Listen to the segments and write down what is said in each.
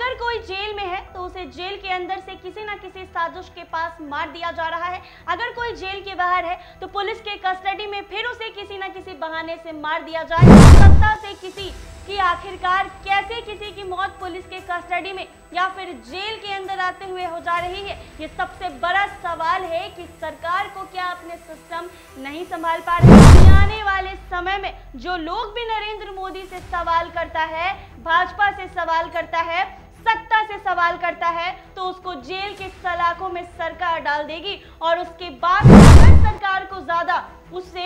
अगर कोई जेल में है तो उसे जेल के अंदर से किसी ना किसी साजिश के पास मार दिया जा रहा है अगर कोई जेल के बाहर है तो पुलिस के कस्टडी में फिर उसे किसी ना किसी बहाने से मार दिया जाए सत्ता से किसी कि आखिरकार कैसे किसी की मौत पुलिस के कस्टडी में या फिर जेल के अंदर आते हुए हो जा रही है ये सबसे बड़ा सवाल है कि सरकार को क्या अपने सिस्टम नहीं संभाल पा रही आने वाले समय में जो लोग भी नरेंद्र मोदी से सवाल करता है भाजपा से सवाल करता है सत्ता से सवाल करता है तो उसको जेल के सलाखों में सरकार डाल देगी और उसके बाद अगर सरकार को ज्यादा उससे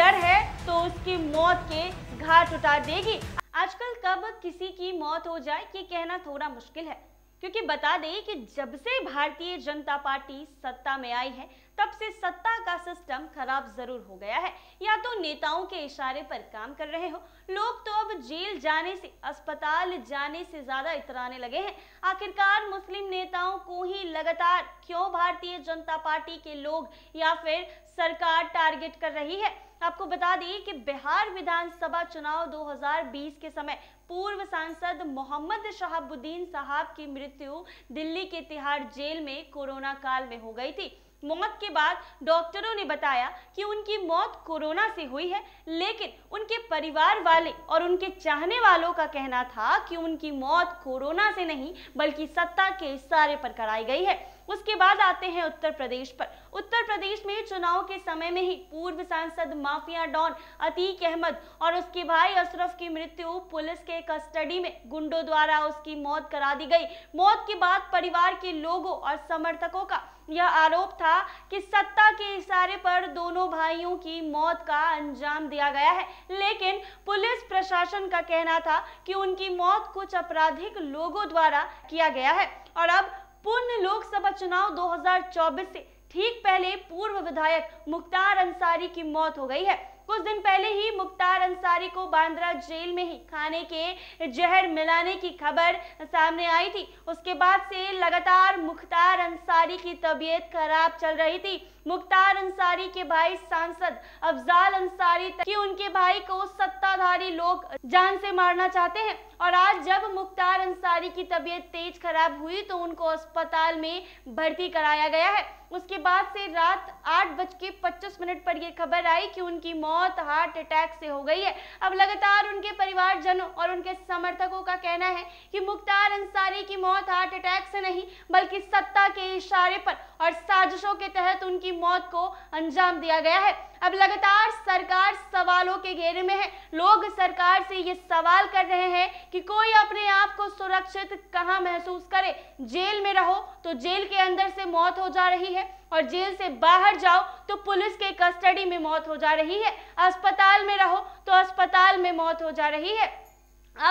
डर है तो उसकी मौत के घाट उतार देगी आजकल कब किसी की मौत हो जाए ये कहना थोड़ा मुश्किल है क्योंकि बता दें कि जब से भारतीय जनता पार्टी सत्ता में आई है तब से सत्ता का सिस्टम खराब जरूर हो गया है या तो नेताओं के इशारे पर काम कर रहे हो लोग तो अब जेल जाने से अस्पताल जाने से ज्यादा इतराने लगे हैं आखिरकार मुस्लिम नेताओं को ही लगातार क्यों भारतीय जनता पार्टी के लोग या फिर सरकार टारगेट कर रही है आपको बता दें कि बिहार विधानसभा चुनाव 2020 के समय पूर्व सांसद मोहम्मद शहाबुद्दीन साहब की मृत्यु दिल्ली के तिहाड़ जेल में कोरोना काल में हो गई थी मौत के बाद डॉक्टरों ने बताया कि उनकी मौत कोरोना से हुई है लेकिन उनके परिवार वाले और उनके चाहने वालों का कहना था कि उनकी मौत कोरोना से नहीं बल्कि सत्ता के इशारे पर कराई गई है उसके बाद आते हैं उत्तर प्रदेश पर उत्तर प्रदेश में चुनाव के समय में ही पूर्व सांसद माफिया डॉन अतीक अहमद और उसके भाई अशरफ की मृत्यु पुलिस के कस्टडी में गुंडों द्वारा उसकी मौत करा दी गई मौत के बाद परिवार के लोगों और समर्थकों का यह आरोप था कि सत्ता के इशारे पर दोनों भाइयों की मौत का अंजाम दिया गया है लेकिन पुलिस प्रशासन का कहना था कि उनकी मौत कुछ आपराधिक लोगों द्वारा किया गया है और अब पूर्ण लोकसभा चुनाव 2024 से ठीक पहले पूर्व विधायक मुख्तार अंसारी की मौत हो गई है कुछ दिन पहले मुख्तार अंसारी को बांद्रा जेल में ही खाने के जहर मिलाने की खबर सामने आई थी उसके बाद से लगातार मुख्तार अंसारी की तबीयत खराब चल रही थी मुख्तार अंसारी के भाई सांसद अफजाल अंसारी कि उनके भाई को सत्ताधारी लोग जान से मारना चाहते हैं और आज जब मुख्तार अंसारी की तबीयत तेज खराब हुई तो उनको अस्पताल में भर्ती कराया गया है उसके बाद से रात आठ बज के पच्चीस मिनट पर यह खबर आई कि उनकी मौत हार्ट अटैक से हो गई है अब लगातार उनके परिवारजनों और उनके समर्थकों का कहना है कि मुख्तार अंसारी की मौत हार्ट अटैक से नहीं बल्कि सत्ता के इशारे पर और साजिशों के तहत उनकी मौत को अंजाम दिया गया है अब लगातार सरकार सवालों के घेरे में है लोग सरकार से ये सवाल कर रहे हैं कि कोई अपने आप को सुरक्षित कहाँ महसूस करे जेल में रहो तो जेल के अंदर से मौत हो जा रही है और जेल से बाहर जाओ तो पुलिस के कस्टडी में मौत हो जा रही है अस्पताल में रहो तो अस्पताल में मौत हो जा रही है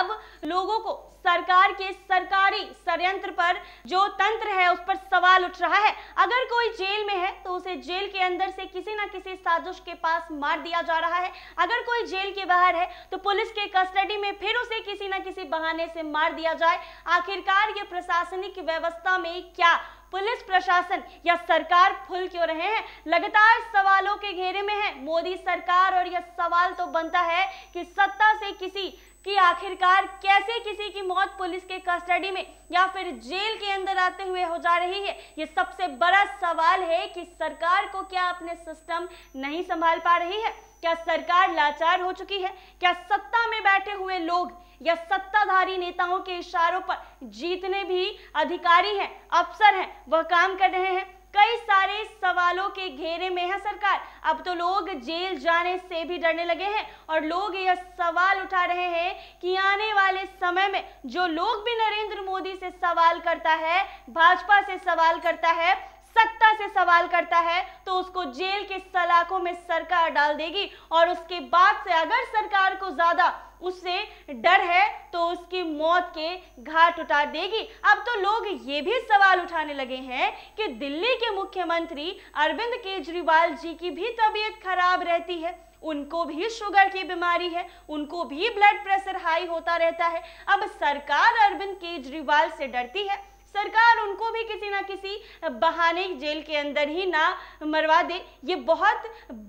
अब लोगों को सरकार के सरकारी षडयंत्र पर जो तंत्र है उस पर सवाल उठ रहा है अगर कोई जेल में है तो उसे जेल के अंदर से किसी ना किसी साजिश के पास मार दिया जा रहा है अगर कोई जेल के बाहर है तो पुलिस के कस्टडी में फिर उसे किसी ना किसी बहाने से मार दिया जाए आखिरकार ये प्रशासनिक व्यवस्था में क्या पुलिस प्रशासन या सरकार फुल क्यों रहे हैं लगातार सवालों के घेरे में है मोदी सरकार और यह सवाल तो बनता है कि सत्ता से किसी कि आखिरकार कैसे किसी की मौत पुलिस के कस्टडी में या फिर जेल के अंदर आते हुए हो जा रही है ये सबसे बड़ा सवाल है कि सरकार को क्या अपने सिस्टम नहीं संभाल पा रही है क्या सरकार लाचार हो चुकी है क्या सत्ता में बैठे हुए लोग या सत्ताधारी नेताओं के इशारों पर जीतने भी अधिकारी हैं अफसर हैं वह काम कर रहे हैं कई सारे सवालों के घेरे में है सरकार अब तो लोग जेल जाने से भी डरने लगे हैं और लोग यह सवाल उठा रहे हैं कि आने वाले समय में जो लोग भी नरेंद्र मोदी से सवाल करता है भाजपा से सवाल करता है सत्ता से सवाल करता है तो उसको जेल के सलाखों में सरकार डाल देगी और उसके बाद से अगर सरकार को ज्यादा उससे डर है तो उसकी मौत के घाट उठा देगी अब तो लोग ये भी सवाल उठाने लगे हैं कि दिल्ली के मुख्यमंत्री अरविंद केजरीवाल जी की भी तबीयत खराब रहती है उनको भी शुगर की बीमारी है उनको भी ब्लड प्रेशर हाई होता रहता है अब सरकार अरविंद केजरीवाल से डरती है सरकार उनको भी किसी ना किसी बहाने जेल के अंदर ही ना मरवा दे ये बहुत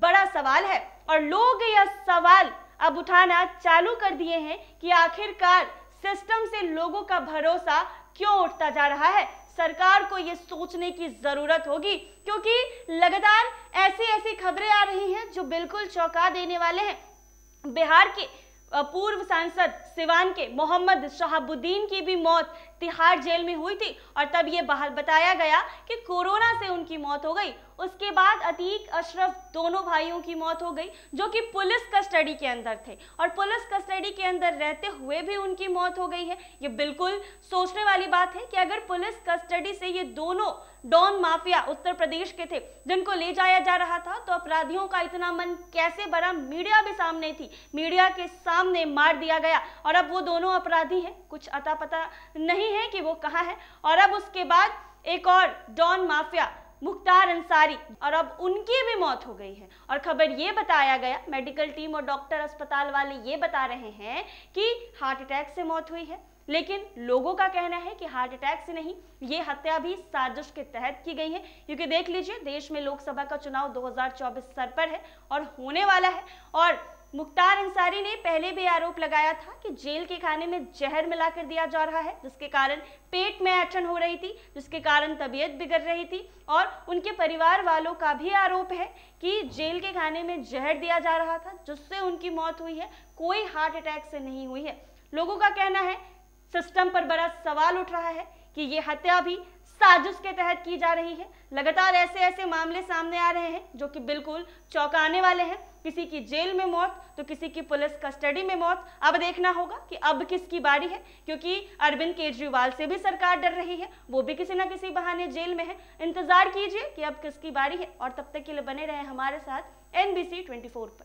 बड़ा सवाल है और लोग यह सवाल अब उठाना चालू कर दिए हैं कि आखिरकार सिस्टम से लोगों का भरोसा क्यों उठता जा रहा है सरकार को ये सोचने की ज़रूरत होगी क्योंकि लगातार ऐसी ऐसी खबरें आ रही हैं जो बिल्कुल चौंका देने वाले हैं बिहार के पूर्व सांसद सिवान के मोहम्मद शहाबुद्दीन की भी मौत तिहाड़ जेल में हुई थी और तब ये बाहर बताया गया कि कोरोना से उनकी मौत हो गई उसके बाद अतीक अशरफ दोनों भाइयों की मौत हो गई जो कि पुलिस कस्टडी के अंदर थे और पुलिस कस्टडी के अंदर रहते हुए भी उनकी मौत हो गई है ये बिल्कुल सोचने वाली बात है कि अगर पुलिस कस्टडी से ये दोनों डॉन माफिया उत्तर प्रदेश के थे जिनको ले जाया जा रहा था तो अपराधियों का इतना मन कैसे भरा मीडिया भी सामने थी मीडिया के सामने मार दिया गया और अब वो दोनों अपराधी हैं कुछ अता पता नहीं हैं कि वो कहाँ है और अब उसके बाद एक और डॉन माफिया मुख्तार अंसारी और अब उनकी भी मौत हो गई है और खबर ये बताया गया मेडिकल टीम और डॉक्टर अस्पताल वाले ये बता रहे हैं कि हार्ट अटैक से मौत हुई है लेकिन लोगों का कहना है कि हार्ट अटैक से नहीं ये हत्या भी साजिश के तहत की गई है क्योंकि देख लीजिए देश में लोकसभा का चुनाव 2024 सर पर है और होने वाला है और मुख्तार अंसारी ने पहले भी आरोप लगाया था कि जेल के खाने में जहर मिलाकर दिया जा रहा है जिसके कारण पेट में अड़चन हो रही थी जिसके कारण तबीयत बिगड़ रही थी और उनके परिवार वालों का भी आरोप है कि जेल के खाने में जहर दिया जा रहा था जिससे उनकी मौत हुई है कोई हार्ट अटैक से नहीं हुई है लोगों का कहना है सिस्टम पर बड़ा सवाल उठ रहा है कि ये हत्या भी साजिश के तहत की जा रही है लगातार ऐसे ऐसे मामले सामने आ रहे हैं जो कि बिल्कुल चौंकाने वाले हैं किसी की जेल में मौत तो किसी की पुलिस कस्टडी में मौत अब देखना होगा कि अब किसकी बारी है क्योंकि अरविंद केजरीवाल से भी सरकार डर रही है वो भी किसी ना किसी बहाने जेल में है इंतजार कीजिए कि अब किसकी बारी है और तब तक के लिए बने रहे हमारे साथ एनबीसी ट्वेंटी पर